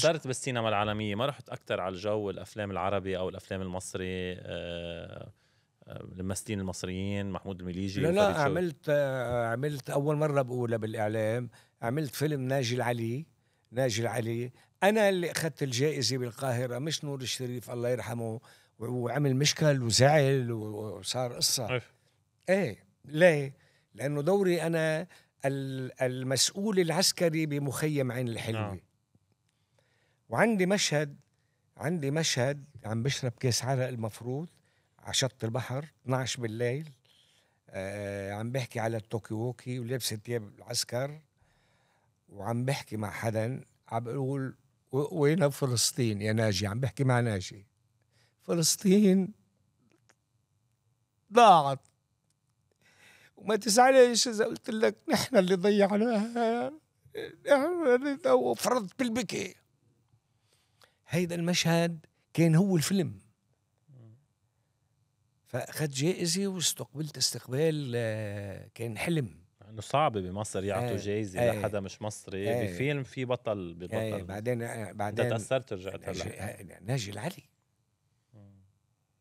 صرت بالسينما العالميه ما رحت اكثر على الجو الافلام العربي او الافلام المصري أه, آه، الممثلين المصريين محمود المليجي لا لا عملت آه عملت اول مره بقولها بالاعلام عملت فيلم ناجي العلي ناجي العلي انا اللي اخذت الجائزه بالقاهره مش نور الشريف الله يرحمه وعمل مشكل وزعل وصار قصه ايه, إيه، ليه؟ لانه دوري انا المسؤول العسكري بمخيم عين الحلوه آه. وعندي مشهد عندي مشهد عم بشرب كاس عرق المفروض على شط البحر 12 بالليل آه، عم بحكي على التوكيوكي ولبس ثياب العسكر وعم بحكي مع حدا عم بقول وين فلسطين يا ناجي عم بحكي مع ناجي فلسطين ضاعت وما تزعلش اذا قلت لك نحن اللي ضيعناها نحن فرضت بالبكي هيدا المشهد كان هو الفيلم فاخذت جائزه واستقبلت استقبال آه، كان حلم انه صعب بمصر يعطوا آه جايزه آه لحدا مش مصري آه بفيلم في بطل ببطل آه بعدين آه بعدين انت تاثرت رجعت هلا آه، ناجي العلي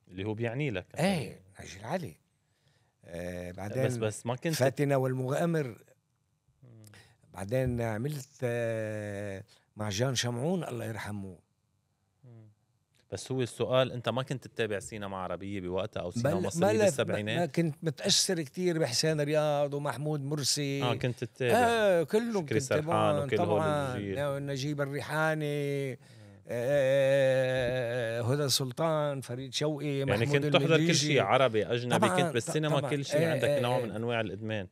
اللي هو بيعني لك ايه ناجي العلي آه بعدين بس بس ما كنت فاتنه والمغامر بعدين عملت آه مع جان شمعون الله يرحمه بس هو السؤال انت ما كنت تتابع سينما عربيه بوقتها او سينما مصريه بالسبعينات ما كنت متاثر كثير بحسين رياض ومحمود مرسي اه كنت تتابع اه كلهم كنت تتابع وكل طبعا آه، نجيب الريحاني آه, آه،, آه، هدى سلطان فريد شوقي يعني محمود كنت تحضر كل شيء عربي اجنبي طبعاً كنت بالسينما طبعاً كل شيء آه عندك إيه، نوع من إيه. انواع الادمان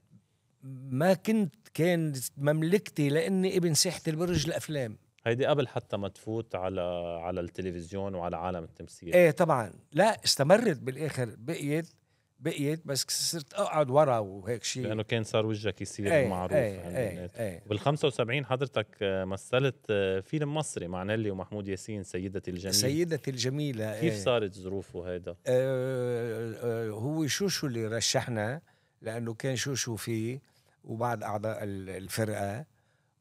ما كنت كان مملكتي لاني ابن ساحه البرج الافلام هيدي قبل حتى ما تفوت على على التلفزيون وعلى عالم التمثيل ايه طبعا لا استمرت بالاخر بقيت بقيت بس صرت اقعد ورا وهيك شيء لانه كان صار وجهك يصير ايه معروف ايه ايه ايه بال 75 حضرتك مثلت فيلم مصري مع نيلي ومحمود ياسين سيدتي الجميله سيدتي الجميله إيه. كيف ايه صارت ظروفه هيدا؟ اه اه هو شو اللي رشحنا لانه كان شو شو فيه وبعض اعضاء الفرقه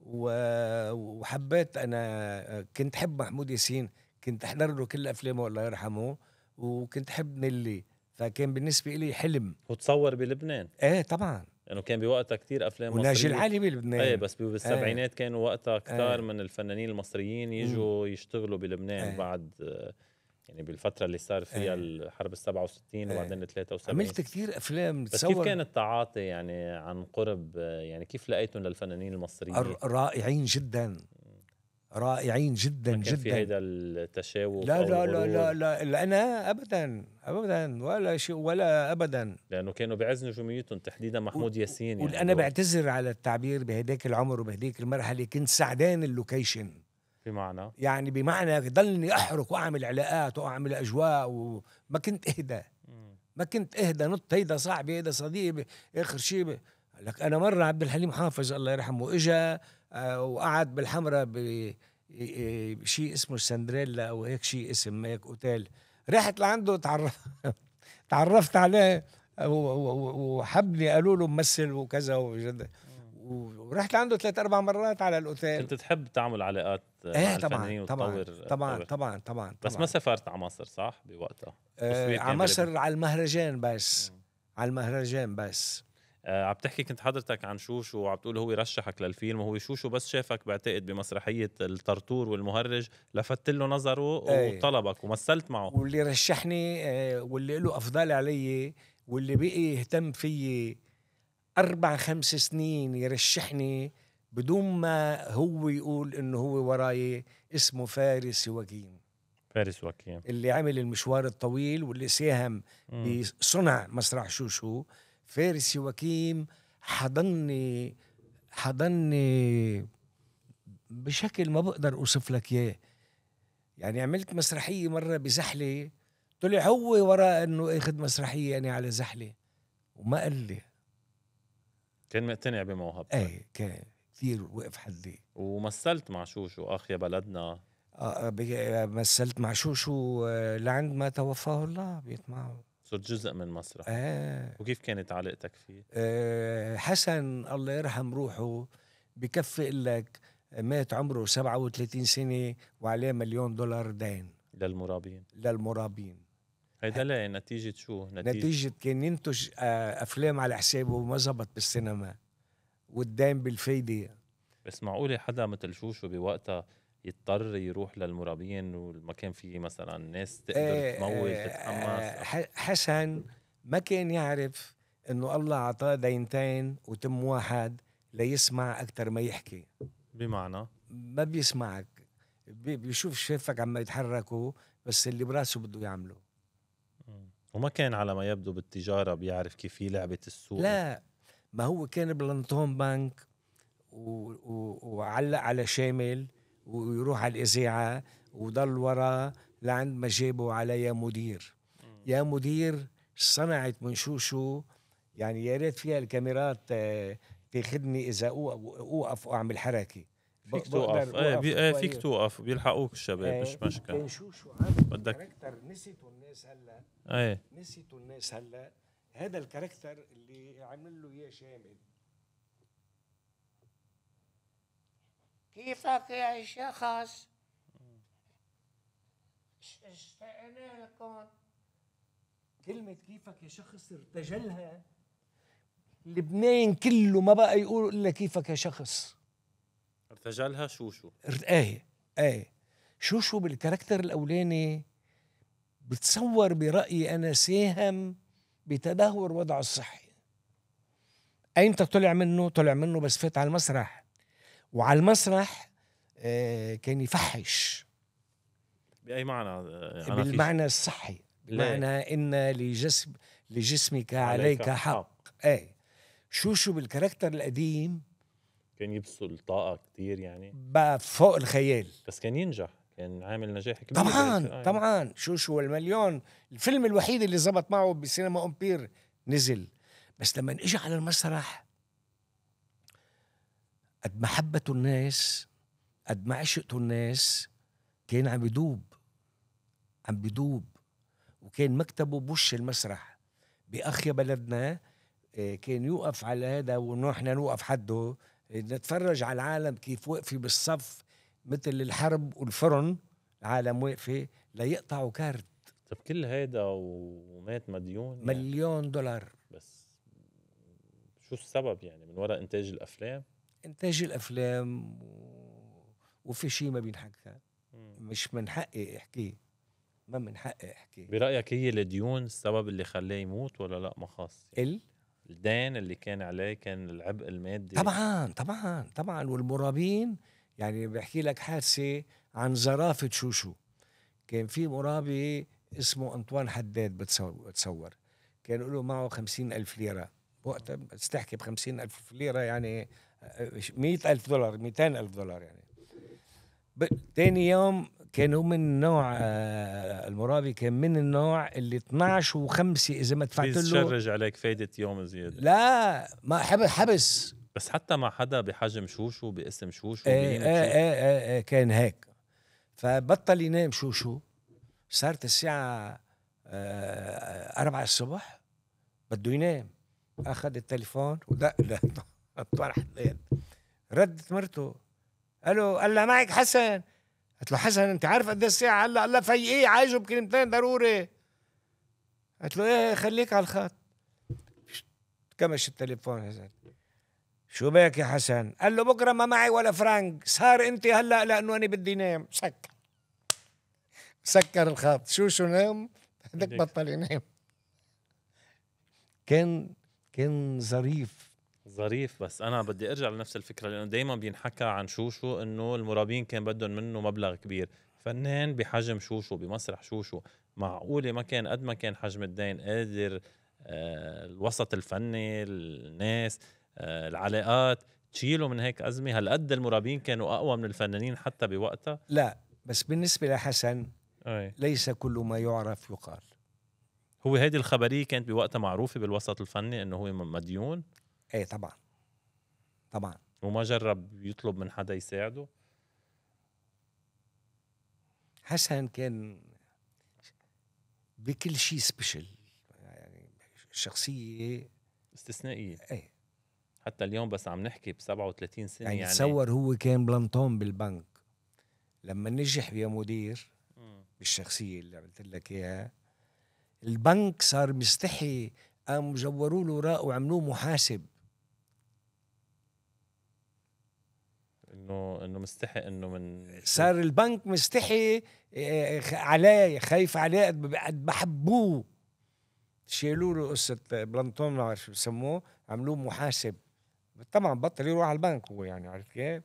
وحبيت انا كنت احب محمود ياسين كنت احضر له كل افلامه الله يرحمه وكنت احب نيلي فكان بالنسبه لي حلم وتصور بلبنان ايه طبعا لانه كان بوقتها كثير افلام وناجي العالي بلبنان ايه بس إيه. بالسبعينات آه. كانوا وقتها كثار آه. من الفنانين المصريين يجوا يشتغلوا بلبنان آه. بعد يعني بالفترة اللي صار فيها إيه. الحرب ال 67 إيه. وبعدين ال 73 عملت كثير افلام بس كيف كان التعاطي يعني عن قرب يعني كيف لقيتهم للفنانين المصريين؟ رائعين جدا رائعين جدا ما كان جدا في هيدا التشاوف لا لا, لا لا لا لا انا ابدا ابدا ولا شيء ولا ابدا لانه كانوا بعز نجوميتهم تحديدا محمود و ياسين يعني انا بعتذر على التعبير بهديك العمر وبهديك المرحله كنت سعدان اللوكيشن بمعنى يعني بمعنى ضلني احرق واعمل علاقات واعمل اجواء وما كنت اهدى ما كنت اهدى نط هيدا صاحبي هيدا صديقي اخر شيء لك انا مره عبد الحليم حافظ الله يرحمه اجى آه، وقعد بالحمرة بشيء اسمه سندريلا او هيك شيء اسم هيك اوتيل رحت لعنده تعرف تعرفت عليه وحبني قالوا له ممثل وكذا وجد ورحت عنده ثلاث اربع مرات على الاوتيل كنت تحب تعمل علاقات ايه طبعا طبعا طبعا طبعا طبعا بس ما سافرت على مصر صح بوقتها آه على يعني مصر على المهرجان بس على المهرجان بس آه عم تحكي كنت حضرتك عن شوشو وعم تقول هو رشحك للفيلم وهو شوشو بس شافك بعتقد بمسرحيه الطرطور والمهرج لفت له نظره إيه. وطلبك ومثلت معه واللي رشحني آه واللي له افضل علي واللي بقي يهتم فيي أربع خمس سنين يرشحني بدون ما هو يقول إنه هو وراي اسمه فارس وكيم فارس وكيم اللي عمل المشوار الطويل واللي ساهم بصنع مسرح شوشو فارس وكيم حضني حضني بشكل ما بقدر اوصف لك اياه يعني عملت مسرحيه مره بزحله طلع هو وراء انه اخذ مسرحيه يعني على زحله وما قال لي كان مقتنع بموهبتك ايه كان كثير وقف حدي ومثلت مع شوشو اخ يا بلدنا آه, آه،, آه، مثلت مع شوشو آه، لعند ما توفاه الله بيت معه صرت جزء من مسرح آه. وكيف كانت علاقتك فيه؟ آه حسن الله يرحم روحه بكفي لك مات عمره 37 سنة وعليه مليون دولار دين للمرابين للمرابين هيدا ليه نتيجة شو؟ نتيجة, نتيجة كان ينتج آه، أفلام على حسابه وما زبط بالسينما والدين بالفايدة بس معقولة حدا مثل شوشو بوقتها يضطر يروح للمرابين وما كان في مثلا ناس تقدر آه، تمول آه، تتحمس آه حسن ما كان يعرف انه الله اعطاه دينتين وتم واحد ليسمع اكثر ما يحكي بمعنى ما بيسمعك بيشوف شافك عم يتحركوا بس اللي براسه بده يعمله وما كان على ما يبدو بالتجاره بيعرف كيف هي لعبه السوق لا ما هو كان بلانتون بانك و... و... وعلق على شامل ويروح على الاذاعه وضل وراه لعند ما جابوا على يا مدير يا مدير صنعت من شو شو يعني يا ريت فيها الكاميرات آه، تاخذني اذا اوقف واعمل حركه فيك توقف ايه, بي... ايه فيك توقف بيلحقوك الشباب ايه مش مشكله شو شو بدك كاركتر نسيته الناس هلا ايه نسيته الناس هلا هذا الكاركتر اللي عمل له اياه شامل كيفك يا شخص اشتقنا لكم كلمة كيفك يا شخص ارتجلها لبنان كله ما بقى يقول إلا كيفك يا شخص ارتجلها شوشو ايه ايه شوشو بالكاركتر الاولاني بتصور برايي انا ساهم بتدهور وضعه الصحي ايمتى طلع منه طلع منه بس فات على المسرح وعلى المسرح آه، كان يفحش باي معنى يعني بالمعنى الصحي بمعنى إيه. ان لجسم لجسمك عليك, عليك حق, حق. شو آه. شوشو بالكاركتر القديم كان يبذل طاقه كثير يعني بقى فوق الخيال بس كان ينجح كان عامل نجاح كبير طبعا آه، يعني. طبعا شو شو المليون الفيلم الوحيد اللي زبط معه بسينما امبير نزل بس لما اجى على المسرح قد ما حبته الناس قد ما عشقته الناس كان عم يدوب عم بيدوب وكان مكتبه بوش المسرح باخيا بلدنا آه، كان يوقف على هذا ونحن نوقف حده نتفرج على العالم كيف وقفي بالصف مثل الحرب والفرن العالم واقفه ليقطعوا كارت طب كل هيدا ومات مديون يعني مليون دولار بس شو السبب يعني من وراء انتاج الافلام انتاج الافلام و... وفي شيء ما بينحكى مش من حقي احكيه ما من حقي احكيه برايك هي الديون السبب اللي خلاه يموت ولا لا ما خاص يعني؟ ال الدين اللي كان عليه كان العبء المادي طبعا طبعا طبعا والمرابين يعني بحكي لك حادثه عن زرافه شوشو كان في مرابي اسمه انطوان حداد بتصور كان له معه خمسين ألف ليرة وقتها بتستحكي بخمسين ألف ليرة يعني مئة آه، ألف دولار 200 ألف دولار يعني تاني يوم كانوا من نوع آه، المرابي كان من النوع اللي 12 و5 اذا ما دفعت له تشرج عليك فايده يوم زياده لا ما حبس حبس بس حتى مع حدا بحجم شوشو باسم شوشو ايه إيه،, ايه ايه ايه كان هيك فبطل ينام شوشو صارت الساعه آه، أربعة الصبح بده ينام أخذ التليفون ودق له طرح ردت مرته قالوا قال له معك حسن قلت له حسن انت عارف قد إيه الساعه هلا الله قال في ايه عايزه بكلمتين ضروري قلت له ايه خليك على الخط كمش التليفون حسن شو بك يا حسن قال له بكره ما معي ولا فرنك صار انت هلا لانه انا بدي نام سكر سكر الخط شو شو نام بدك بطل ينام كان كان ظريف ظريف بس انا بدي ارجع لنفس الفكره لانه دائما بينحكى عن شوشو انه المرابين كان بدهم منه مبلغ كبير فنان بحجم شوشو بمسرح شوشو معقوله ما كان قد ما كان حجم الدين قادر آه، الوسط الفني الناس آه، العلاقات تشيله من هيك ازمه هالقد المرابين كانوا اقوى من الفنانين حتى بوقتها لا بس بالنسبه لحسن أي. ليس كل ما يعرف يقال هو هذه الخبريه كانت بوقتها معروفه بالوسط الفني انه هو مديون ايه طبعا طبعا وما جرب يطلب من حدا يساعده حسن كان بكل شيء سبيشل يعني شخصيه استثنائيه ايه حتى اليوم بس عم نحكي ب 37 سنه يعني, يعني تصور هو كان بلانطون بالبنك لما نجح يا مدير بالشخصيه اللي قلت لك اياها البنك صار مستحي قاموا جوروا له وراء وعملوه محاسب انه انه مستحي انه من صار البنك مستحي آه، آه، عليه خايف عليه قد بحبوه شالوا له قصه بلانتون ما بعرف شو بسموه عملوه محاسب طبعا بطل يروح على البنك هو يعني عرفت كيف؟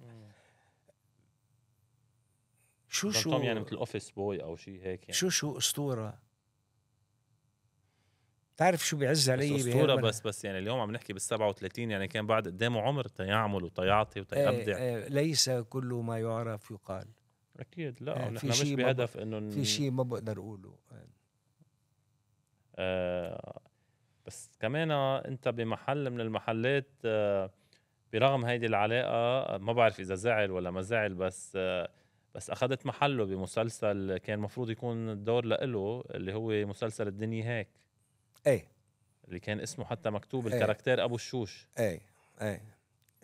شو شو يعني مثل اوفيس بوي او شيء هيك يعني. شو شو اسطوره تعرف شو بيعز علي اسطوره بس بس يعني اليوم عم نحكي بال 37 يعني كان بعد قدامه عمر تيعمل وتيعطي إيه، وتيبدع ايه ايه ليس كل ما يعرف يقال اكيد لا آه نحن مش بهدف انه في شيء ما بقدر اقوله آه بس كمان انت بمحل من المحلات آه برغم هيدي العلاقه ما بعرف اذا زعل ولا ما زعل بس آه بس اخذت محله بمسلسل كان المفروض يكون الدور لإله اللي هو مسلسل الدنيا هيك ايه اللي كان اسمه حتى مكتوب ايه. الكاركتير ابو الشوش ايه ايه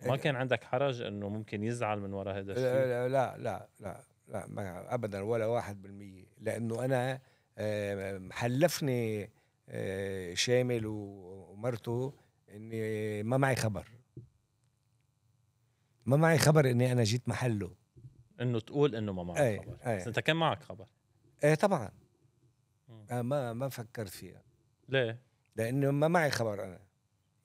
ما إيه. كان عندك حرج انه ممكن يزعل من وراء هذا الشيء لا لا لا لا, لا ما ابدا ولا واحد بالمية لانه انا آه، حلفني آه، شامل ومرته اني ما معي خبر ما معي خبر اني انا جيت محله انه تقول انه ما معك إيه، خبر إيه. بس انت كان معك خبر ايه طبعا آه، ما ما فكرت فيها ليه؟ لانه ما معي خبر انا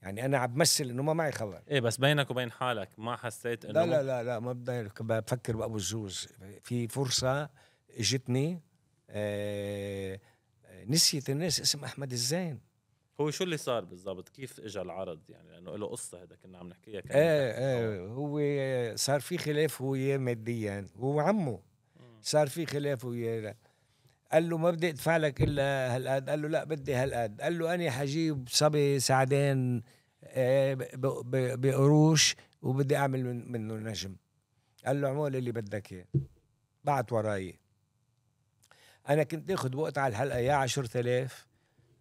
يعني انا عم بمثل انه ما معي خبر ايه بس بينك وبين حالك ما حسيت انه لا لا لا ما بدي بفكر بابو الزوز في فرصه اجتني آه نسيت الناس اسم احمد الزين هو شو اللي صار بالضبط كيف اجى العرض يعني لانه له قصه هذا كنا عم نحكيها كان ايه ايه هو صار في خلاف هو وياه ماديا هو عمه صار في خلاف وياه قال له ما بدي ادفع لك الا هالقد قال له لا بدي هالقد قال له انا حجيب صبي ساعدين آه، بقروش وبدي اعمل منه نجم قال له اعمل اللي بدك اياه بعت وراي انا كنت اخذ وقت على الحلقه يا 10000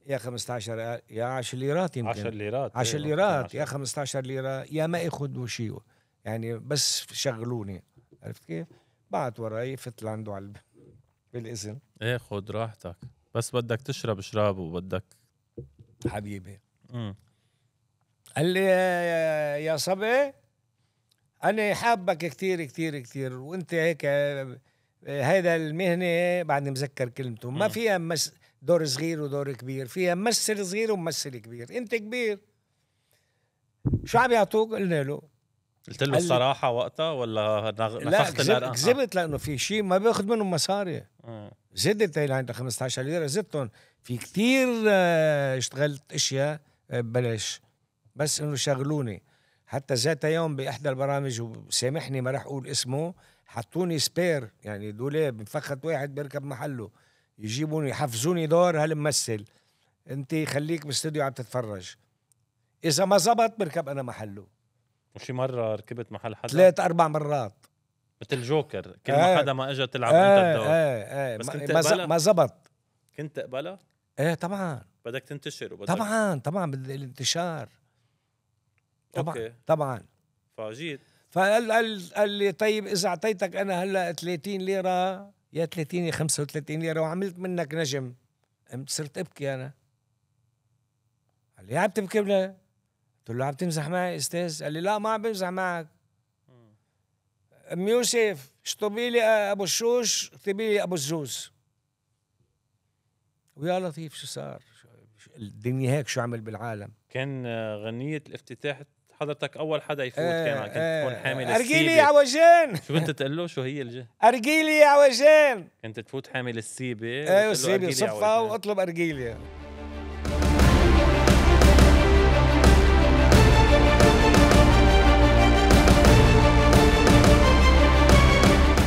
يا 15 يا 10 ليرات يمكن 10 ليرات 10 إيه، ليرات يا 15 ليره يا ما اخذ وشيء يعني بس شغلوني عرفت كيف؟ بعت وراي فت لعنده على البنك بالاذن ايه خد راحتك بس بدك تشرب شراب وبدك حبيبي مم. قال لي يا صبي انا حابك كثير كثير كثير وانت هيك هيدا المهنه بعدني مذكر كلمته ما فيها مس دور صغير ودور كبير فيها ممثل صغير وممثل كبير انت كبير شو عم يعطوك قلنا له قلت له الصراحه وقتها ولا نفخت لا كذبت لانه في شيء ما باخذ منهم مصاري آه. زدت هي عندها 15 ليره زدتهم في كثير آه، اشتغلت اشياء آه، ببلاش بس انه شغلوني حتى ذات يوم باحدى البرامج وسامحني ما راح اقول اسمه حطوني سبير يعني دولاب مفخت واحد بيركب محله يجيبوني يحفزوني دور هالممثل انت خليك باستديو عم تتفرج اذا ما زبط بركب انا محله وشي مره ركبت محل حدا ثلاث اربع مرات مثل جوكر كل ما إيه. حدا ما اجى تلعب آه انت الدور إيه،, ايه ايه بس كنت ما, ما زبط كنت تقبلها؟ ايه طبعا بدك تنتشر وبدك طبعا طبعا بدي الانتشار طبعا أوكي. طبعا فجيت فقال قال, قال لي طيب اذا اعطيتك انا هلا 30 ليره يا 30 يا 35 ليره وعملت منك نجم قمت صرت ابكي انا قال لي عم تبكي ولا قلت له عم تمزح معي استاذ قال لي لا ما عم بمزح معك ام يوسف اشطبي لي ابو الشوش اكتبي لي ابو الزوز ويا لطيف شو صار الدنيا هيك شو عمل بالعالم كان غنية الافتتاح حضرتك اول حدا يفوت آه كان كنت آه تكون إيه. حامل السيبه ارجيلي يا عوجان شو كنت تقول له شو هي الجه ارجيلي يا عوجان كنت تفوت حامل السيبه ايوه السيبه صفها واطلب ارجيلي